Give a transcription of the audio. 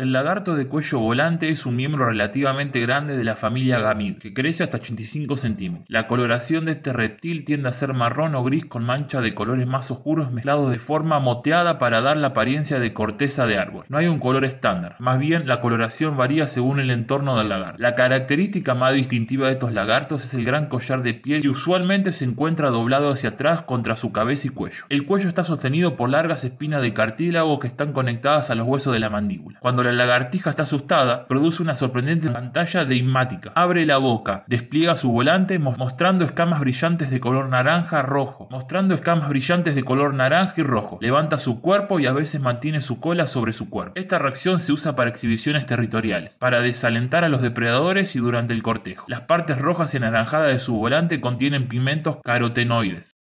El lagarto de cuello volante es un miembro relativamente grande de la familia Gamid, que crece hasta 85 centímetros. La coloración de este reptil tiende a ser marrón o gris con manchas de colores más oscuros mezclados de forma moteada para dar la apariencia de corteza de árbol. No hay un color estándar, más bien la coloración varía según el entorno del lagarto. La característica más distintiva de estos lagartos es el gran collar de piel que usualmente se encuentra doblado hacia atrás contra su cabeza y cuello. El cuello está sostenido por largas espinas de cartílago que están conectadas a los huesos de la mandíbula. Cuando la lagartija está asustada, produce una sorprendente pantalla de Abre la boca, despliega su volante mostrando escamas brillantes de color naranja rojo, mostrando escamas brillantes de color naranja y rojo. Levanta su cuerpo y a veces mantiene su cola sobre su cuerpo. Esta reacción se usa para exhibiciones territoriales, para desalentar a los depredadores y durante el cortejo. Las partes rojas y anaranjadas de su volante contienen pigmentos carotenoides.